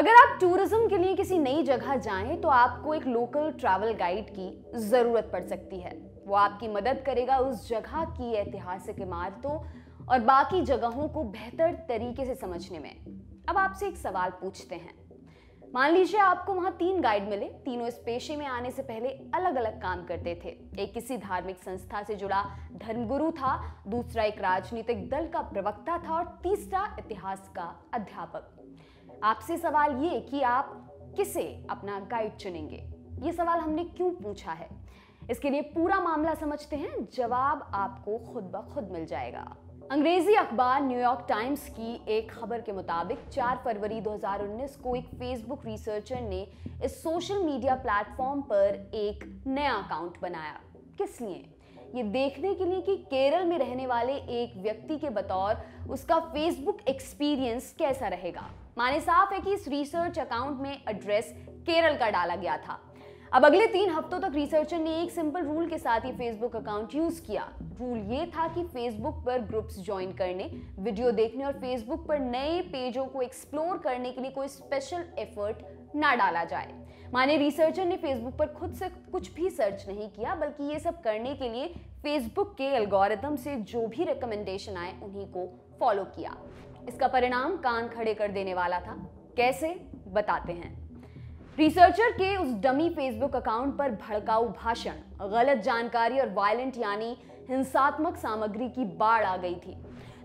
अगर आप टूरिज्म के लिए किसी नई जगह जाएं तो आपको एक लोकल ट्रैवल गाइड की ज़रूरत पड़ सकती है वो आपकी मदद करेगा उस जगह की ऐतिहासिक इमारतों और बाकी जगहों को बेहतर तरीके से समझने में अब आपसे एक सवाल पूछते हैं मान लीजिए आपको वहाँ तीन गाइड मिले तीनों इस पेशे में आने से पहले अलग अलग काम करते थे एक किसी धार्मिक संस्था से जुड़ा धर्मगुरु था दूसरा एक राजनीतिक दल का प्रवक्ता था और तीसरा इतिहास का अध्यापक आपसे सवाल ये कि आप किसे अपना गाइड चुनेंगे ये सवाल हमने क्यों पूछा है इसके लिए पूरा मामला समझते हैं जवाब आपको खुद ब खुद मिल जाएगा अंग्रेजी अखबार न्यूयॉर्क टाइम्स की एक खबर के मुताबिक 4 फरवरी 2019 को एक फेसबुक रिसर्चर ने इस सोशल मीडिया प्लेटफॉर्म पर एक नया अकाउंट बनाया किस लिए ये देखने के लिए कि केरल में रहने वाले एक व्यक्ति के बतौर उसका फेसबुक एक्सपीरियंस कैसा रहेगा माने साफ है कि इस रिसर्च अकाउंट में एड्रेस केरल का डाला गया था अब अगले तीन हफ्तों तक रिसर्चर ने एक सिंपल रूल के साथ ही फेसबुक अकाउंट यूज किया रूल ये था कि फेसबुक पर ग्रुप्स ज्वाइन करने वीडियो देखने और फेसबुक पर नए पेजों को एक्सप्लोर करने के लिए कोई स्पेशल एफर्ट ना डाला जाए माने रिसर्चर ने फेसबुक पर खुद से कुछ भी सर्च नहीं किया बल्कि ये सब करने के लिए फेसबुक के एल्गोरिदम से जो भी रिकमेंडेशन आए उन्हीं को फॉलो किया इसका परिणाम कान खड़े कर देने वाला था कैसे बताते हैं रिसर्चर के उस डमी फेसबुक अकाउंट पर भड़काऊ भाषण गलत जानकारी और वायलेंट यानी हिंसात्मक सामग्री की बाढ़ आ गई थी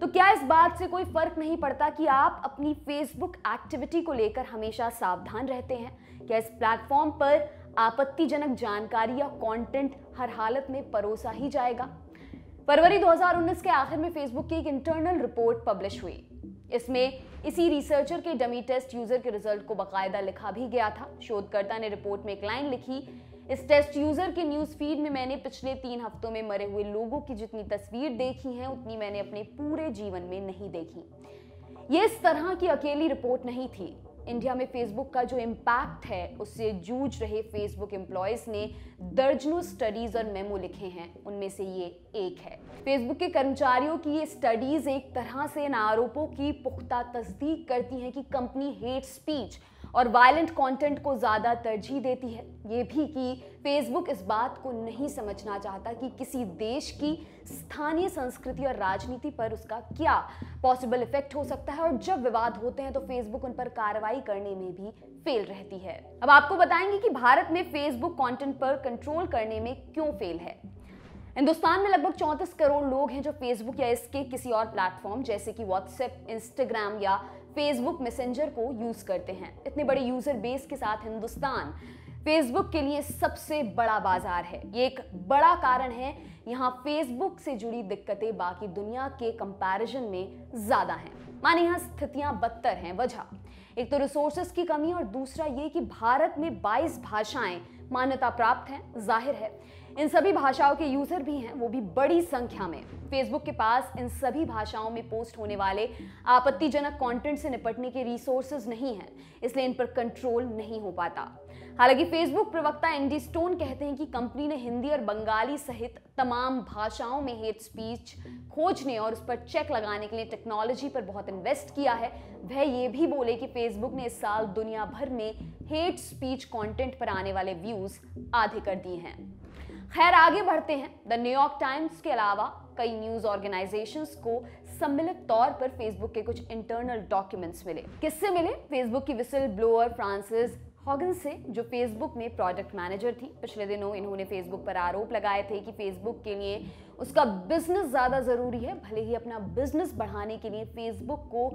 तो क्या इस बात से कोई फर्क नहीं पड़ता कि आप अपनी फेसबुक एक्टिविटी को लेकर हमेशा सावधान रहते हैं क्या इस प्लेटफॉर्म पर आपत्तिजनक जानकारी या कंटेंट हर हालत में परोसा ही जाएगा फरवरी 2019 के आखिर में फेसबुक की एक इंटरनल रिपोर्ट पब्लिश हुई इसमें इसी रिसर्चर के डमी टेस्ट यूजर के रिजल्ट को बाकायदा लिखा भी गया था शोधकर्ता ने रिपोर्ट में एक लाइन लिखी इस टेस्ट यूजर के न्यूज फीड में मैंने पिछले तीन हफ्तों में मरे हुए लोगों की जितनी तस्वीर देखी है उतनी मैंने अपने पूरे जीवन में नहीं देखी ये इस तरह की अकेली रिपोर्ट नहीं थी इंडिया में फेसबुक का जो इम्पैक्ट है उससे जूझ रहे फेसबुक एम्प्लॉयज़ ने दर्जनों स्टडीज़ और मेमो लिखे हैं उनमें से ये एक है फेसबुक के कर्मचारियों की ये स्टडीज़ एक तरह से इन आरोपों की पुख्ता तस्दीक करती हैं कि कंपनी हेट स्पीच और वायलेंट कंटेंट को ज़्यादा तरजीह देती है ये भी कि फेसबुक इस बात को नहीं समझना चाहता कि किसी देश की स्थानीय संस्कृति और राजनीति पर उसका क्या पॉसिबल इफेक्ट हो सकता है और जब विवाद होते हैं तो फेसबुक उन पर कार्रवाई करने में भी फेल रहती है अब आपको बताएंगे कि भारत में फेसबुक कंटेंट पर कंट्रोल करने में क्यों फेल है हिंदुस्तान में लगभग चौंतीस करोड़ लोग हैं जो फेसबुक या इसके किसी और प्लेटफॉर्म जैसे कि व्हाट्सएप इंस्टाग्राम या फेसबुक मैसेंजर को यूज़ करते हैं इतने बड़े यूज़र बेस के साथ हिंदुस्तान फेसबुक के लिए सबसे बड़ा बाज़ार है ये एक बड़ा कारण है यहाँ फेसबुक से जुड़ी दिक्कतें बाकी दुनिया के कंपैरिजन में ज़्यादा हैं माने यहाँ स्थितियाँ बदतर हैं वजह एक तो रिसोर्सेज की कमी और दूसरा ये कि भारत में 22 भाषाएं मान्यता प्राप्त हैं जाहिर है इन सभी भाषाओं के यूजर भी हैं वो भी बड़ी संख्या में फेसबुक के पास इन सभी भाषाओं में पोस्ट होने वाले आपत्तिजनक कंटेंट से निपटने के रिसोर्सेज नहीं हैं इसलिए इन पर कंट्रोल नहीं हो पाता हालांकि फेसबुक प्रवक्ता एंडी स्टोन कहते हैं कि कंपनी ने हिंदी और बंगाली सहित तमाम भाषाओं में हेट स्पीच खोजने और उस पर चेक लगाने के लिए टेक्नोलॉजी पर बहुत इन्वेस्ट किया है वह ये भी बोले कि फेसबुक ने इस साल दुनिया भर में हेट स्पीच कंटेंट पर आने वाले व्यूज आधे कर दिए हैं खैर आगे बढ़ते हैं द न्यूयॉर्क टाइम्स के अलावा कई न्यूज ऑर्गेनाइजेशंस को सम्मिलित तौर पर फेसबुक के कुछ इंटरनल डॉक्यूमेंट्स मिले किससे मिले फेसबुक की विसल ब्लोअर फ्रांसिस हॉगन से जो फेसबुक में प्रोडक्ट मैनेजर थी पिछले दिनों इन्होंने फेसबुक पर आरोप लगाए थे कि फेसबुक के लिए उसका बिजनेस ज़्यादा ज़रूरी है भले ही अपना बिजनेस बढ़ाने के लिए फेसबुक को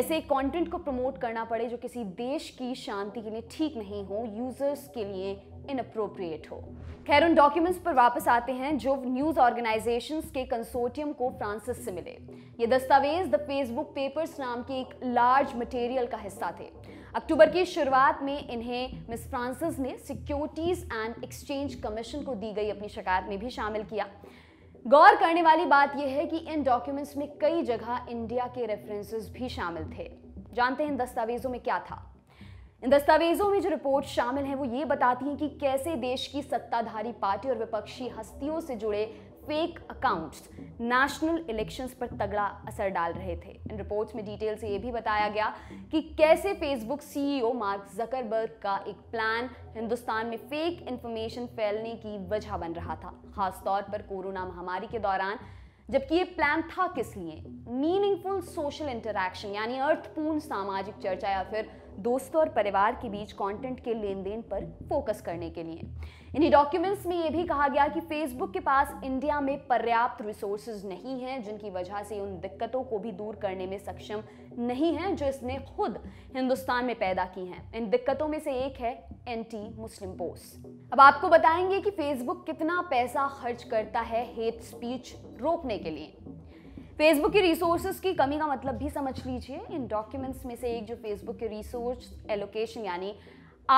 ऐसे कंटेंट को प्रमोट करना पड़े जो किसी देश की शांति के लिए ठीक नहीं हो यूज़र्स के लिए इनअप्रोप्रिएट हो खैर उन डॉक्यूमेंट्स पर वापस आते हैं जो न्यूज़ ऑर्गेनाइजेशन के कंसोर्टियम को फ्रांसिस से मिले ये दस्तावेज द फेसबुक पेपर्स नाम के एक लार्ज मटेरियल का हिस्सा थे अक्टूबर की शुरुआत में इन्हें मिस फ्रांसिस ने सिक्योरिटीज़ एंड एक्सचेंज कमीशन को दी गई अपनी शिकायत में भी शामिल किया गौर करने वाली बात यह है कि इन डॉक्यूमेंट्स में कई जगह इंडिया के रेफरेंसेस भी शामिल थे जानते हैं इन दस्तावेज़ों में क्या था इन दस्तावेजों में जो रिपोर्ट शामिल है वो ये बताती है कि कैसे देश की सत्ताधारी पार्टी और विपक्षी हस्तियों से जुड़े फेक अकाउंट्स नेशनल इलेक्शंस पर तगड़ा असर डाल रहे थे इन रिपोर्ट्स में डिटेल से ये भी बताया गया कि कैसे फेसबुक सीईओ मार्क जकरबर्ग का एक प्लान हिंदुस्तान में फेक इन्फॉर्मेशन फैलने की वजह बन रहा था खासतौर पर कोरोना महामारी के दौरान जबकि ये प्लान था किस लिए मीनिंगफुल सोशल इंटरेक्शन यानी अर्थपूर्ण सामाजिक चर्चा या फिर दोस्तों और परिवार के बीच कंटेंट के लेन देन पर फोकस करने के लिए इन्हीं डॉक्यूमेंट्स में ये भी कहा गया कि फेसबुक के पास इंडिया में पर्याप्त रिसोर्सेज नहीं हैं जिनकी वजह से उन दिक्कतों को भी दूर करने में सक्षम नहीं हैं जो इसने खुद हिंदुस्तान में पैदा की हैं इन दिक्कतों में से एक है एंटी मुस्लिम पोस्ट अब आपको बताएंगे कि फेसबुक कितना पैसा खर्च करता है हेट स्पीच रोकने के लिए फेसबुक के रिसोर्सेज की कमी का मतलब भी समझ लीजिए इन डॉक्यूमेंट्स में से एक जो फेसबुक के रिसोर्स एलोकेशन यानी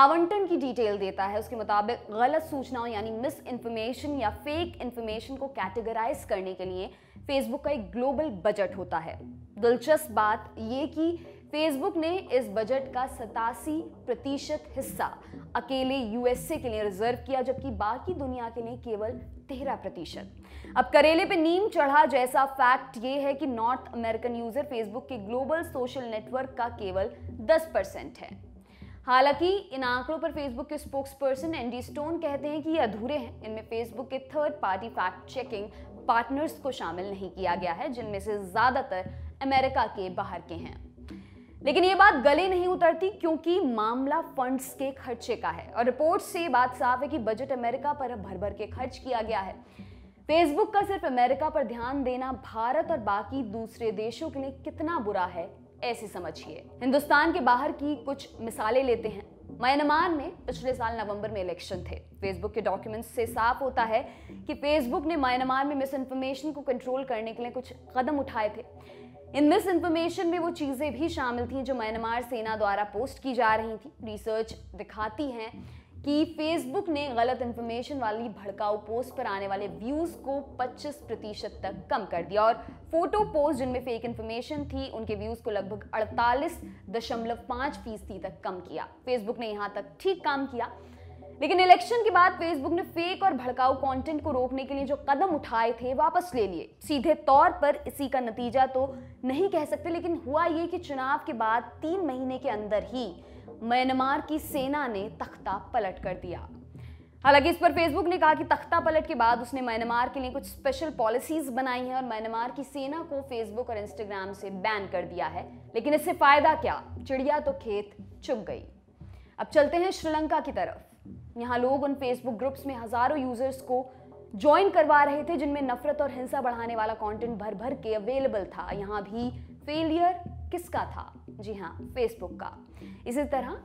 आवंटन की डिटेल देता है उसके मुताबिक गलत सूचनाओं यानी मिस इन्फॉर्मेशन या फेक इन्फॉर्मेशन को कैटेगराइज करने के लिए फेसबुक का एक ग्लोबल बजट होता है दिलचस्प बात ये कि फेसबुक ने इस बजट का सतासी प्रतिशत हिस्सा अकेले यूएसए के लिए रिजर्व किया जबकि बाकी दुनिया के लिए केवल तेरह प्रतिशत अब करेले पे नीम चढ़ा जैसा फैक्ट ये है कि नॉर्थ अमेरिकन यूजर फेसबुक के ग्लोबल सोशल नेटवर्क का केवल दस परसेंट है हालांकि इन आंकड़ों पर फेसबुक के स्पोक्स पर्सन एंडी स्टोन कहते हैं कि ये अधूरे हैं इनमें फेसबुक के third party fact checking partners को शामिल नहीं किया गया है जिनमें से ज़्यादातर अमेरिका के बाहर के हैं लेकिन ये बात गले नहीं उतरती क्योंकि मामला फंड्स के खर्चे का है और रिपोर्ट से बात साफ है कि बजट अमेरिका पर भर भर के खर्च किया गया है फेसबुक का सिर्फ अमेरिका पर ध्यान देना भारत और बाकी दूसरे देशों के लिए कितना बुरा है ऐसे समझिए हिंदुस्तान के बाहर की कुछ मिसालें लेते हैं म्यांमार में पिछले साल नवंबर में इलेक्शन थे फेसबुक के डॉक्यूमेंट्स से साफ होता है कि फेसबुक ने म्यांमार में मिस इन्फॉर्मेशन को कंट्रोल करने के लिए कुछ कदम उठाए थे इन मिस इन्फॉर्मेशन में वो चीज़ें भी शामिल थी जो म्यांमार सेना द्वारा पोस्ट की जा रही थी रिसर्च दिखाती हैं कि फेसबुक ने गलत इन्फॉर्मेशन वाली भड़काऊ पोस्ट पर आने वाले व्यूज़ को 25 प्रतिशत तक कम कर दिया और फोटो पोस्ट जिनमें फेक इन्फॉर्मेशन थी उनके व्यूज़ को लगभग अड़तालीस दशमलव पाँच फीसदी तक कम किया फेसबुक ने यहाँ तक ठीक काम किया लेकिन इलेक्शन के बाद फेसबुक ने फेक और भड़काऊ कंटेंट को रोकने के लिए जो कदम उठाए थे वापस ले लिए सीधे तौर पर इसी का नतीजा तो नहीं कह सकते लेकिन हुआ ये कि चुनाव के बाद तीन महीने के अंदर ही म्यांमार की सेना ने तख्ता पलट कर दिया हालांकि इस पर फेसबुक ने कहा कि तख्ता पलट के बाद उसने म्यांमार के लिए कुछ स्पेशल पॉलिसीज बनाई हैं और म्यांमार की सेना को फेसबुक और इंस्टाग्राम से बैन कर दिया है लेकिन इससे फायदा क्या चिड़िया तो खेत चुप गई अब चलते हैं श्रीलंका की तरफ यहाँ लोग उन फेसबुक ग्रुप्स में हज़ारों यूज़र्स को ज्वाइन करवा रहे थे जिनमें नफरत और हिंसा बढ़ाने वाला कंटेंट भर भर के अवेलेबल था यहाँ भी फेलियर किसका था जी हाँ फेसबुक का इसी तरह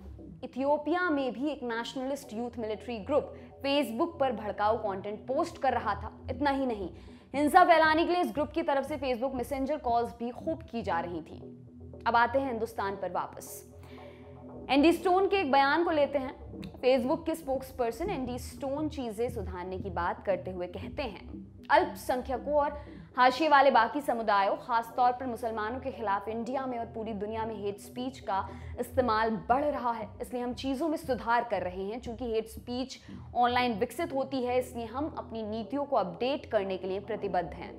इथियोपिया में भी एक nationalist youth military group Facebook पर भड़काऊ कंटेंट पोस्ट कर रहा था इतना ही नहीं हिंसा फैलाने के लिए इस ग्रुप की तरफ से फेसबुक मैसेंजर कॉल्स भी खूब की जा रही थी अब आते हैं हिंदुस्तान पर वापस एंडी स्टोन के एक बयान को लेते हैं फेसबुक के स्पोक्स पर्सन एंडी स्टोन चीजें सुधारने की बात करते हुए कहते हैं अल्पसंख्यकों और हाशिए वाले बाकी समुदायों खासतौर पर मुसलमानों के खिलाफ इंडिया में और पूरी दुनिया में हेट स्पीच का इस्तेमाल बढ़ रहा है इसलिए हम चीज़ों में सुधार कर रहे हैं चूंकि हेट स्पीच ऑनलाइन विकसित होती है इसलिए हम अपनी नीतियों को अपडेट करने के लिए प्रतिबद्ध हैं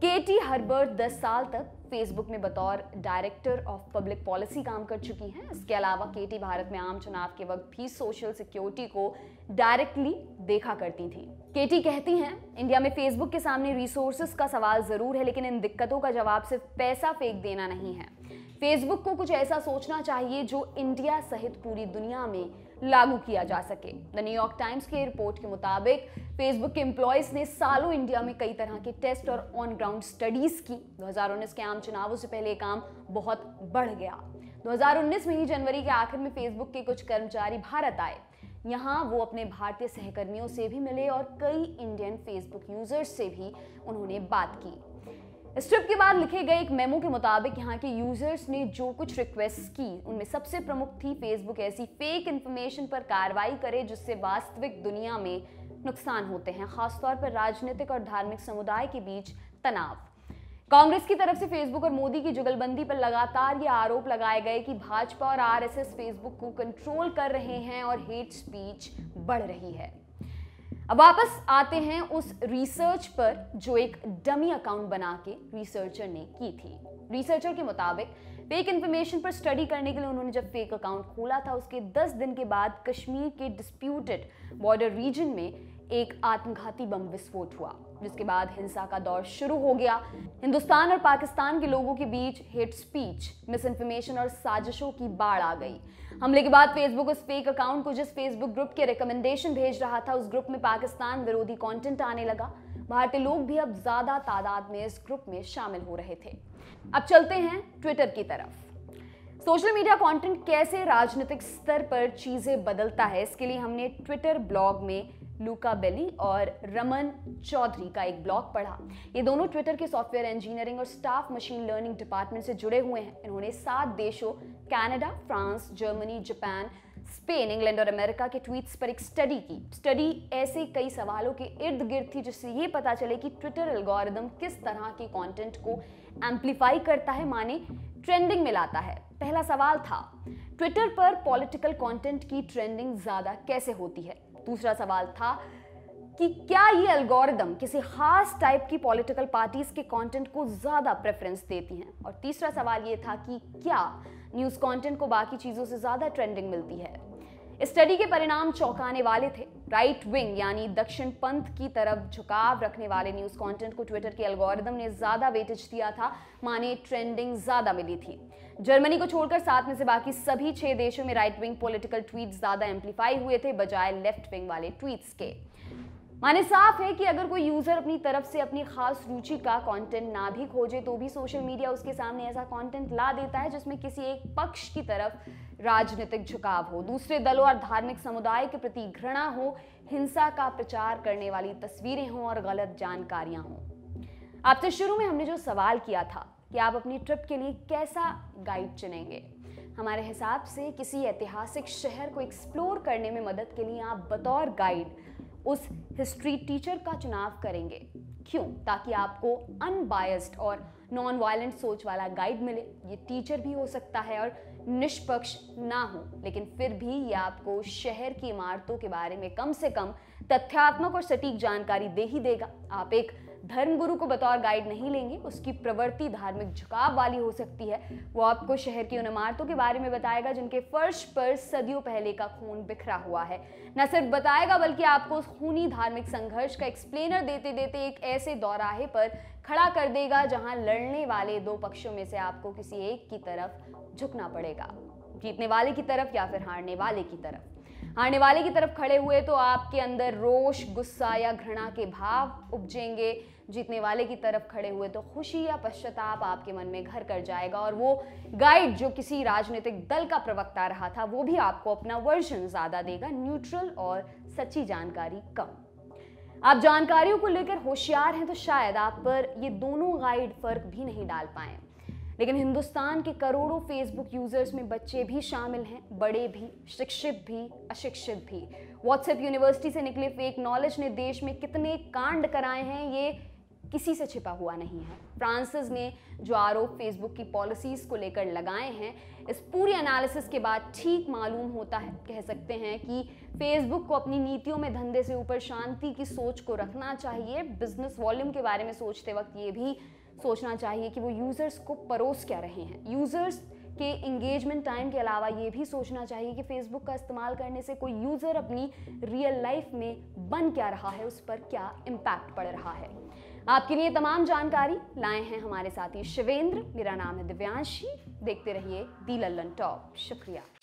केटी हर्बर्ट 10 साल तक फेसबुक में बतौर डायरेक्टर ऑफ पब्लिक पॉलिसी काम कर चुकी हैं इसके अलावा केटी भारत में आम चुनाव के वक्त भी सोशल सिक्योरिटी को डायरेक्टली देखा करती थी केटी कहती हैं इंडिया में फेसबुक के सामने रिसोर्सेस का सवाल ज़रूर है लेकिन इन दिक्कतों का जवाब सिर्फ पैसा फेंक देना नहीं है फेसबुक को कुछ ऐसा सोचना चाहिए जो इंडिया सहित पूरी दुनिया में लागू किया जा सके द न्यूयॉर्क टाइम्स की रिपोर्ट के मुताबिक फेसबुक के एम्प्लॉयज ने सालों इंडिया में कई तरह के टेस्ट और ऑन ग्राउंड स्टडीज की दो के आम चुनावों से पहले काम बहुत बढ़ गया 2019 में ही जनवरी के आखिर में फेसबुक के कुछ कर्मचारी भारत आए यहाँ वो अपने भारतीय सहकर्मियों से भी मिले और कई इंडियन फेसबुक यूजर्स से भी उन्होंने बात की स्ट्रिप के बाद लिखे गए एक मेमो के मुताबिक यहाँ के यूजर्स ने जो कुछ रिक्वेस्ट की उनमें सबसे प्रमुख थी फेसबुक ऐसी फेक इन्फॉर्मेशन पर कार्रवाई करे जिससे वास्तविक दुनिया में नुकसान होते हैं खासतौर पर राजनीतिक और धार्मिक समुदाय के बीच तनाव कांग्रेस की तरफ से फेसबुक और मोदी की जुगलबंदी पर लगातार ये आरोप लगाए गए कि भाजपा और आरएसएस फेसबुक को कंट्रोल कर रहे हैं और हेट स्पीच बढ़ रही है अब वापस आते हैं उस रिसर्च पर जो एक डमी अकाउंट बना के रिसर्चर ने की थी रिसर्चर के मुताबिक फेक इन्फॉर्मेशन पर स्टडी करने के लिए उन्होंने जब फेक अकाउंट खोला था उसके 10 दिन के बाद कश्मीर के डिस्प्यूटेड बॉर्डर रीजन में एक आत्मघाती बम विस्फोट हुआ जिसके बाद हिंसा का दौर शुरू हो गया हिंदुस्तान और पाकिस्तान के लोगों के बीच हेट स्पीच मिस इन्फॉर्मेशन और साजिशों की बाढ़ आ गई हमले के बाद फेसबुक उस फेक अकाउंट को जिस फेसबुक ग्रुप के रिकमेंडेशन भेज रहा था उस ग्रुप में पाकिस्तान विरोधी कंटेंट आने लगा भारतीय लोग भी अब ज्यादा तादाद में इस ग्रुप में शामिल हो रहे थे अब चलते हैं ट्विटर की तरफ सोशल मीडिया कंटेंट कैसे राजनीतिक स्तर पर चीज़ें बदलता है इसके लिए हमने ट्विटर ब्लॉग में लूका बेली और रमन चौधरी का एक ब्लॉग पढ़ा ये दोनों ट्विटर के सॉफ्टवेयर इंजीनियरिंग और स्टाफ मशीन लर्निंग डिपार्टमेंट से जुड़े हुए हैं इन्होंने सात देशों Canada France Germany Japan Spain England और अमेरिका के ट्वीट्स पर एक स्टडी की स्टडी ऐसे कई सवालों के इर्द गिर्द थी जिससे ये पता चले कि ट्विटर एल्गोरिदम किस तरह के कंटेंट को एम्पलीफाई करता है माने ट्रेंडिंग में लाता है पहला सवाल था ट्विटर पर पॉलिटिकल कंटेंट की ट्रेंडिंग ज़्यादा कैसे होती है दूसरा सवाल था कि क्या ये एल्गोरिदम किसी खास टाइप की पॉलिटिकल पार्टीज के कंटेंट को ज़्यादा प्रेफरेंस देती हैं और तीसरा सवाल ये था कि क्या न्यूज़ कंटेंट को बाकी चीज़ों से ज़्यादा ट्रेंडिंग मिलती है स्टडी के परिणाम चौंकाने वाले थे राइट विंग यानी दक्षिण पंथ की तरफ झुकाव रखने वाले न्यूज़ कंटेंट को ट्विटर के एल्गोरिदम ने ज़्यादा वेटेज दिया था माने ट्रेंडिंग ज़्यादा मिली थी जर्मनी को छोड़कर साथ में से बाकी सभी छह देशों में राइट विंग पॉलिटिकल ट्वीट ज्यादा एम्पलीफाई हुए थे बजाय लेफ्ट विंग वाले ट्वीट्स के माने साफ है कि अगर कोई यूजर अपनी तरफ से अपनी खास रुचि का कंटेंट ना भी खोजे तो भी सोशल मीडिया उसके सामने ऐसा कंटेंट ला देता है जिसमें किसी एक पक्ष की तरफ राजनीतिक झुकाव हो दूसरे दलों और धार्मिक समुदाय के प्रति घृणा हो हिंसा का प्रचार करने वाली तस्वीरें हों और गलत जानकारियां हों आपसे तो शुरू में हमने जो सवाल किया था कि आप अपनी ट्रिप के लिए कैसा गाइड चुनेंगे हमारे हिसाब से किसी ऐतिहासिक शहर को एक्सप्लोर करने में मदद के लिए आप बतौर गाइड उस हिस्ट्री टीचर का चुनाव करेंगे क्यों ताकि आपको अनबायस्ड और नॉन वायलेंट सोच वाला गाइड मिले ये टीचर भी हो सकता है और निष्पक्ष ना हो लेकिन फिर भी ये आपको शहर की इमारतों के बारे में कम से कम तथ्यात्मक और सटीक जानकारी दे ही देगा आप एक धर्मगुरु को बतौर गाइड नहीं लेंगे उसकी प्रवृत्ति धार्मिक झुकाव वाली हो सकती है वो आपको शहर की उन इमारतों के बारे में बताएगा जिनके फर्श पर सदियों पहले का खून बिखरा हुआ है न सिर्फ बताएगा बल्कि आपको उस खूनी धार्मिक संघर्ष का एक्सप्लेनर देते देते एक ऐसे दौराहे पर खड़ा कर देगा जहां लड़ने वाले दो पक्षों में से आपको किसी एक की तरफ झुकना पड़ेगा जीतने वाले की तरफ या फिर हारने वाले की तरफ आने वाले की तरफ खड़े हुए तो आपके अंदर रोष गुस्सा या घृणा के भाव उपजेंगे जीतने वाले की तरफ खड़े हुए तो खुशी या पश्चाताप आपके मन में घर कर जाएगा और वो गाइड जो किसी राजनीतिक दल का प्रवक्ता रहा था वो भी आपको अपना वर्जन ज़्यादा देगा न्यूट्रल और सच्ची जानकारी कम आप जानकारियों को लेकर होशियार हैं तो शायद आप पर ये दोनों गाइड फर्क भी नहीं डाल पाए लेकिन हिंदुस्तान के करोड़ों फेसबुक यूज़र्स में बच्चे भी शामिल हैं बड़े भी शिक्षित भी अशिक्षित भी व्हाट्सएप यूनिवर्सिटी से निकले फेक नॉलेज ने देश में कितने कांड कराए हैं ये किसी से छिपा हुआ नहीं है फ्रांसिस ने जो आरोप फेसबुक की पॉलिसीज को लेकर लगाए हैं इस पूरी एनालिसिस के बाद ठीक मालूम होता है कह सकते हैं कि फेसबुक को अपनी नीतियों में धंधे से ऊपर शांति की सोच को रखना चाहिए बिजनेस वॉल्यूम के बारे में सोचते वक्त ये भी सोचना चाहिए कि वो यूज़र्स को परोस क्या रहे हैं यूज़र्स के इंगेजमेंट टाइम के अलावा ये भी सोचना चाहिए कि फेसबुक का इस्तेमाल करने से कोई यूज़र अपनी रियल लाइफ में बन क्या रहा है उस पर क्या इम्पैक्ट पड़ रहा है आपके लिए तमाम जानकारी लाए हैं हमारे साथी शिवेंद्र मेरा नाम है दिव्यांशी देखते रहिए दी लल्लन टॉप शुक्रिया